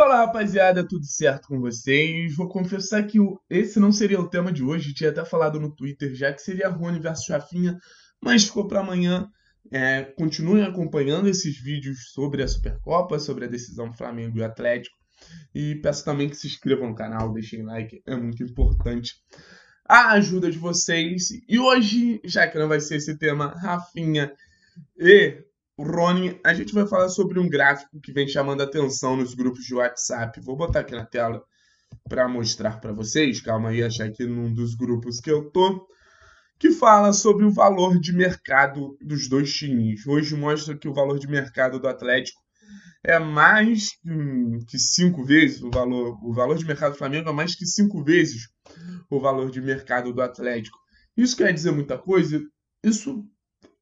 Fala rapaziada, tudo certo com vocês? Vou confessar que esse não seria o tema de hoje, tinha até falado no Twitter já que seria Rony versus Rafinha, mas ficou para amanhã. É, continuem acompanhando esses vídeos sobre a Supercopa, sobre a decisão Flamengo e Atlético. E peço também que se inscrevam no canal, deixem like, é muito importante a ajuda de vocês. E hoje, já que não vai ser esse tema, Rafinha e Ronin, a gente vai falar sobre um gráfico que vem chamando atenção nos grupos de WhatsApp. Vou botar aqui na tela para mostrar para vocês. Calma aí, achar aqui num dos grupos que eu tô, que fala sobre o valor de mercado dos dois times. Hoje mostra que o valor de mercado do Atlético é mais que cinco vezes o valor, o valor de mercado do Flamengo é mais que cinco vezes o valor de mercado do Atlético. Isso quer dizer muita coisa? Isso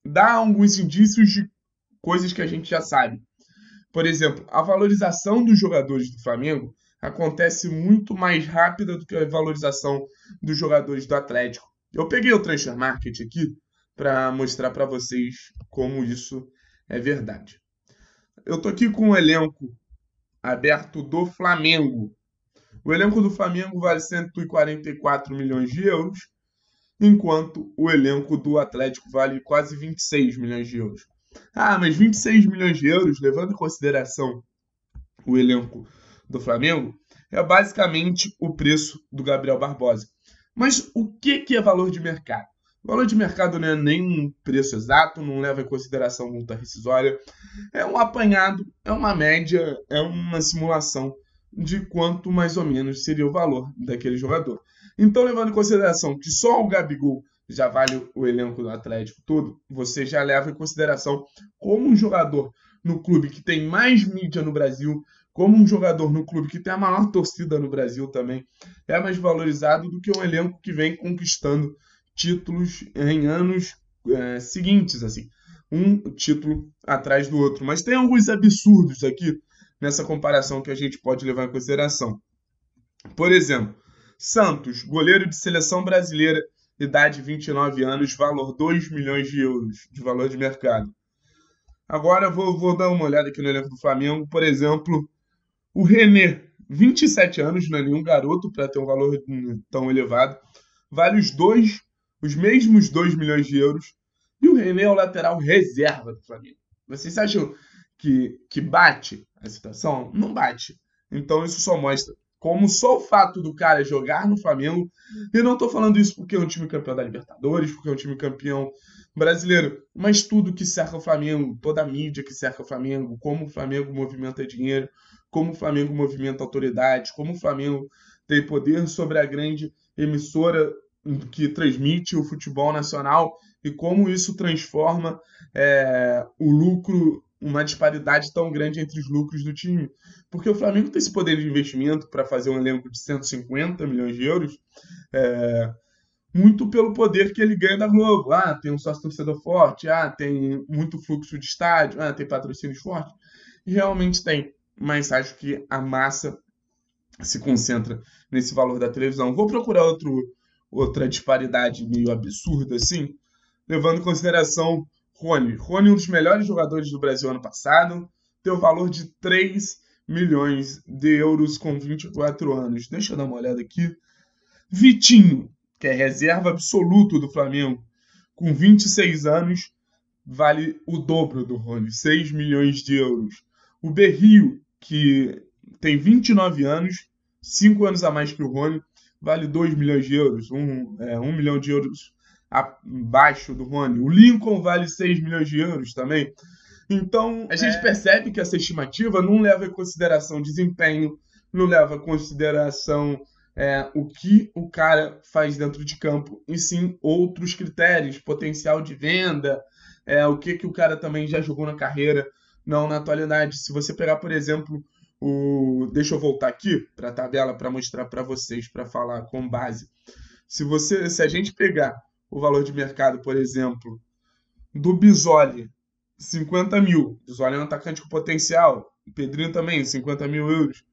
dá alguns indícios de coisas que a gente já sabe. Por exemplo, a valorização dos jogadores do Flamengo acontece muito mais rápida do que a valorização dos jogadores do Atlético. Eu peguei o Transfer Market aqui para mostrar para vocês como isso é verdade. Eu estou aqui com o elenco aberto do Flamengo. O elenco do Flamengo vale 144 milhões de euros, enquanto o elenco do Atlético vale quase 26 milhões de euros. Ah, mas 26 milhões de euros, levando em consideração o elenco do Flamengo, é basicamente o preço do Gabriel Barbosa. Mas o que, que é valor de mercado? O valor de mercado não é nem um preço exato, não leva em consideração multa rescisória. É um apanhado, é uma média, é uma simulação de quanto mais ou menos seria o valor daquele jogador. Então, levando em consideração que só o Gabigol já vale o elenco do Atlético todo, você já leva em consideração como um jogador no clube que tem mais mídia no Brasil, como um jogador no clube que tem a maior torcida no Brasil também, é mais valorizado do que um elenco que vem conquistando títulos em anos é, seguintes, assim, um título atrás do outro. Mas tem alguns absurdos aqui nessa comparação que a gente pode levar em consideração. Por exemplo, Santos, goleiro de seleção brasileira idade 29 anos, valor 2 milhões de euros de valor de mercado. Agora vou, vou dar uma olhada aqui no elenco do Flamengo. Por exemplo, o René, 27 anos, não é nenhum garoto para ter um valor tão elevado. Vale os dois, os mesmos 2 milhões de euros. E o René é o lateral reserva do Flamengo. Vocês acham que, que bate a situação? Não bate. Então isso só mostra como só o fato do cara jogar no Flamengo, e não estou falando isso porque é um time campeão da Libertadores, porque é um time campeão brasileiro, mas tudo que cerca o Flamengo, toda a mídia que cerca o Flamengo, como o Flamengo movimenta dinheiro, como o Flamengo movimenta autoridade, como o Flamengo tem poder sobre a grande emissora que transmite o futebol nacional e como isso transforma é, o lucro uma disparidade tão grande entre os lucros do time. Porque o Flamengo tem esse poder de investimento para fazer um elenco de 150 milhões de euros, é, muito pelo poder que ele ganha da Globo. Ah, tem um sócio torcedor forte, ah, tem muito fluxo de estádio, ah, tem patrocínios fortes. Realmente tem, mas acho que a massa se concentra nesse valor da televisão. Vou procurar outro, outra disparidade meio absurda, assim, levando em consideração Rony. Rony, um dos melhores jogadores do Brasil ano passado, tem o valor de 3 milhões de euros com 24 anos. Deixa eu dar uma olhada aqui. Vitinho, que é reserva absoluto do Flamengo, com 26 anos, vale o dobro do Rony, 6 milhões de euros. O Berrio, que tem 29 anos, 5 anos a mais que o Rony, vale 2 milhões de euros, 1, um, é, 1 milhão de euros abaixo do Rony. O Lincoln vale 6 milhões de anos também. Então, a gente é... percebe que essa estimativa não leva em consideração desempenho, não leva em consideração é, o que o cara faz dentro de campo, e sim outros critérios, potencial de venda, é, o que, que o cara também já jogou na carreira, não na atualidade. Se você pegar, por exemplo, o. Deixa eu voltar aqui para a tabela para mostrar para vocês, para falar com base. Se, você, se a gente pegar o valor de mercado, por exemplo, do Bisoli, 50 mil. Bisoli é um atacante com potencial. O Pedrinho também, 50 mil euros.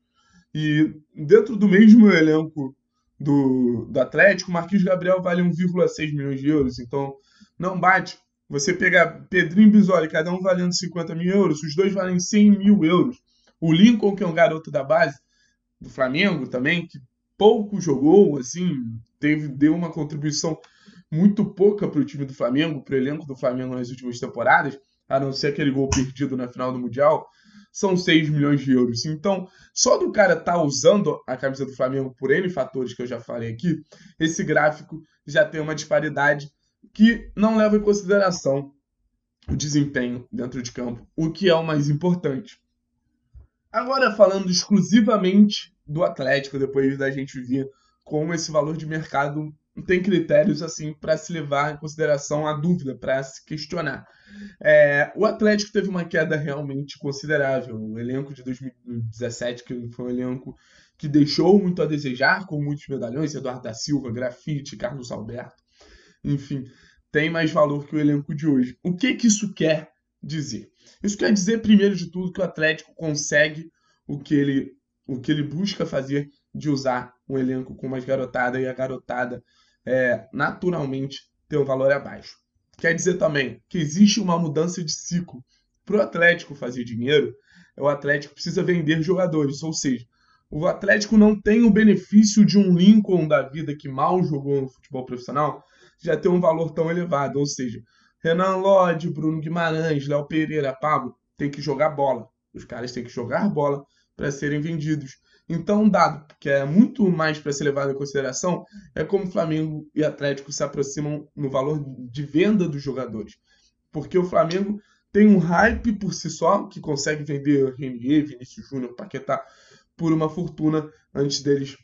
E dentro do mesmo elenco do, do Atlético, Marquinhos Gabriel vale 1,6 milhões de euros. Então, não bate. Você pegar Pedrinho e Bisoli, cada um valendo 50 mil euros, os dois valem 100 mil euros. O Lincoln, que é um garoto da base do Flamengo também, que pouco jogou, assim, teve, deu uma contribuição muito pouca para o time do Flamengo, para o elenco do Flamengo nas últimas temporadas, a não ser aquele gol perdido na final do Mundial, são 6 milhões de euros. Então, só do cara estar tá usando a camisa do Flamengo por N fatores que eu já falei aqui, esse gráfico já tem uma disparidade que não leva em consideração o desempenho dentro de campo, o que é o mais importante. Agora, falando exclusivamente do Atlético, depois da gente vir como esse valor de mercado não tem critérios assim para se levar em consideração a dúvida, para se questionar. É, o Atlético teve uma queda realmente considerável. O elenco de 2017, que foi um elenco que deixou muito a desejar, com muitos medalhões, Eduardo da Silva, Grafite, Carlos Alberto, enfim, tem mais valor que o elenco de hoje. O que, que isso quer dizer? Isso quer dizer, primeiro de tudo, que o Atlético consegue o que ele, o que ele busca fazer de usar um elenco com mais garotada e a garotada é, naturalmente ter um valor abaixo. Quer dizer também que existe uma mudança de ciclo. Para o Atlético fazer dinheiro, o Atlético precisa vender jogadores, ou seja, o Atlético não tem o benefício de um Lincoln da vida que mal jogou no futebol profissional já ter um valor tão elevado, ou seja, Renan Lodge, Bruno Guimarães, Léo Pereira, Pablo, tem que jogar bola. Os caras têm que jogar bola para serem vendidos. Então, um dado que é muito mais para ser levado em consideração é como Flamengo e Atlético se aproximam no valor de venda dos jogadores. Porque o Flamengo tem um hype por si só, que consegue vender Renier, Vinícius Júnior, Paquetá por uma fortuna antes deles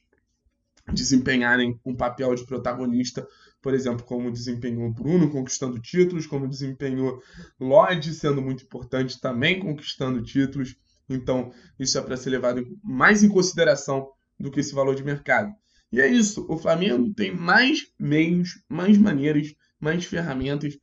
desempenharem um papel de protagonista, por exemplo, como desempenhou Bruno conquistando títulos, como desempenhou Lloyd sendo muito importante também conquistando títulos. Então, isso é para ser levado mais em consideração do que esse valor de mercado. E é isso. O Flamengo tem mais meios, mais maneiras, mais ferramentas,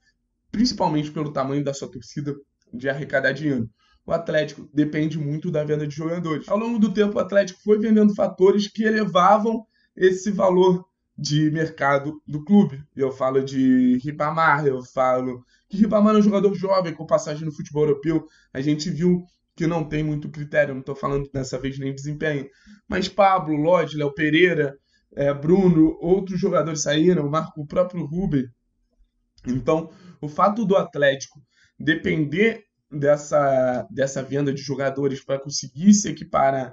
principalmente pelo tamanho da sua torcida, de arrecadar dinheiro. O Atlético depende muito da venda de jogadores. Ao longo do tempo, o Atlético foi vendendo fatores que elevavam esse valor de mercado do clube. Eu falo de Ribamar, eu falo que Ribamar é um jogador jovem com passagem no futebol europeu. A gente viu que não tem muito critério, não estou falando dessa vez nem desempenho. Mas Pablo, Lodge, Léo Pereira, é, Bruno, outros jogadores saíram, Marco, o próprio Ruben. Então, o fato do Atlético depender dessa, dessa venda de jogadores para conseguir se equiparar,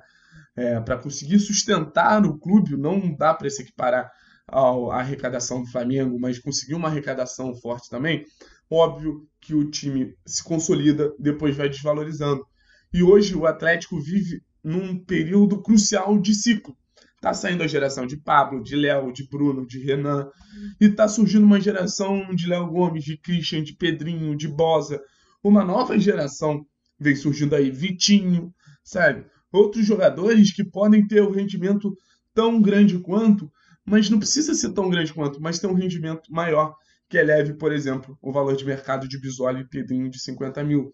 é, para conseguir sustentar o clube, não dá para se equiparar à arrecadação do Flamengo, mas conseguir uma arrecadação forte também. Óbvio que o time se consolida, depois vai desvalorizando. E hoje o Atlético vive num período crucial de ciclo. Tá saindo a geração de Pablo, de Léo, de Bruno, de Renan, e tá surgindo uma geração de Léo Gomes, de Christian, de Pedrinho, de Bosa. Uma nova geração vem surgindo aí, Vitinho, sabe? Outros jogadores que podem ter o um rendimento tão grande quanto, mas não precisa ser tão grande quanto, mas tem um rendimento maior que eleve, por exemplo, o valor de mercado de Bisoli e Pedrinho de 50 mil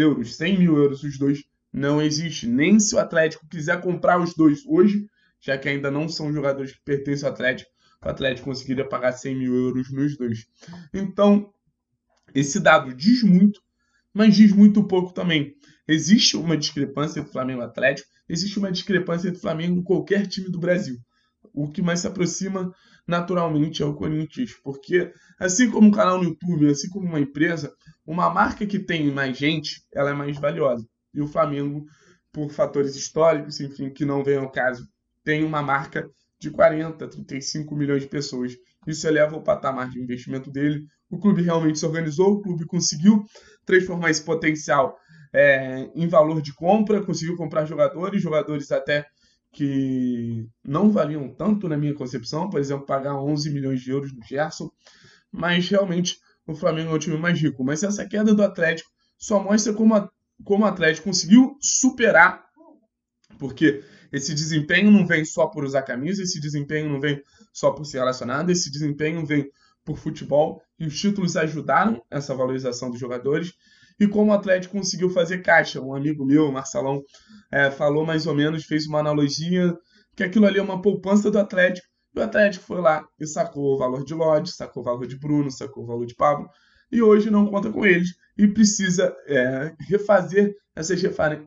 euros, 100 mil euros os dois, não existe. Nem se o Atlético quiser comprar os dois hoje, já que ainda não são jogadores que pertencem ao Atlético, o Atlético conseguiria pagar 100 mil euros nos dois. Então, esse dado diz muito, mas diz muito pouco também. Existe uma discrepância entre Flamengo e Atlético, existe uma discrepância entre Flamengo e qualquer time do Brasil. O que mais se aproxima naturalmente é o Corinthians, porque assim como um canal no YouTube, assim como uma empresa, uma marca que tem mais gente, ela é mais valiosa. E o Flamengo, por fatores históricos, enfim, que não vem ao caso, tem uma marca de 40, 35 milhões de pessoas. Isso eleva o patamar de investimento dele. O clube realmente se organizou, o clube conseguiu transformar esse potencial é, em valor de compra, conseguiu comprar jogadores, jogadores até que não valiam tanto na minha concepção, por exemplo, pagar 11 milhões de euros no Gerson, mas realmente o Flamengo é o time mais rico. Mas essa queda do Atlético só mostra como, a, como o Atlético conseguiu superar, porque esse desempenho não vem só por usar camisa, esse desempenho não vem só por ser relacionado, esse desempenho vem por futebol e os títulos ajudaram essa valorização dos jogadores e como o Atlético conseguiu fazer caixa. Um amigo meu, Marcelão, é, falou mais ou menos, fez uma analogia que aquilo ali é uma poupança do Atlético. E o Atlético foi lá e sacou o valor de Lodge, sacou o valor de Bruno, sacou o valor de Pablo, e hoje não conta com eles e precisa é, refazer essas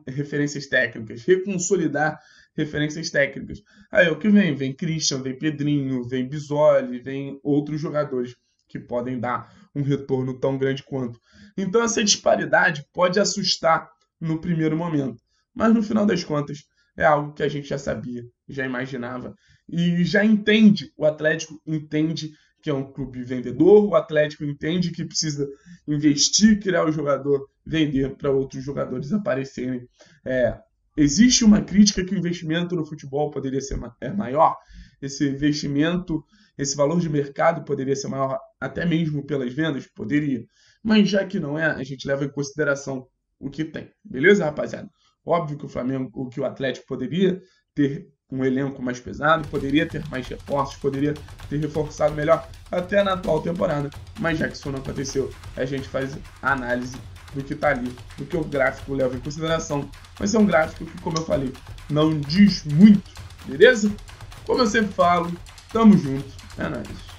referências técnicas, reconsolidar referências técnicas. Aí é o que vem? Vem Christian, vem Pedrinho, vem Bisoli, vem outros jogadores que podem dar um retorno tão grande quanto. Então, essa disparidade pode assustar no primeiro momento, mas no final das contas é algo que a gente já sabia, já imaginava e já entende. O Atlético entende que é um clube vendedor, o Atlético entende que precisa investir, criar o jogador, vender para outros jogadores aparecerem. É, existe uma crítica que o investimento no futebol poderia ser é maior, esse investimento esse valor de mercado poderia ser maior até mesmo pelas vendas? Poderia. Mas já que não é, a gente leva em consideração o que tem. Beleza, rapaziada? Óbvio que o Flamengo, que o Atlético poderia ter um elenco mais pesado, poderia ter mais reforços, poderia ter reforçado melhor até na atual temporada. Mas já que isso não aconteceu, a gente faz a análise do que está ali, do que o gráfico leva em consideração. Mas é um gráfico que, como eu falei, não diz muito, beleza? Como eu sempre falo, tamo junto. and nice.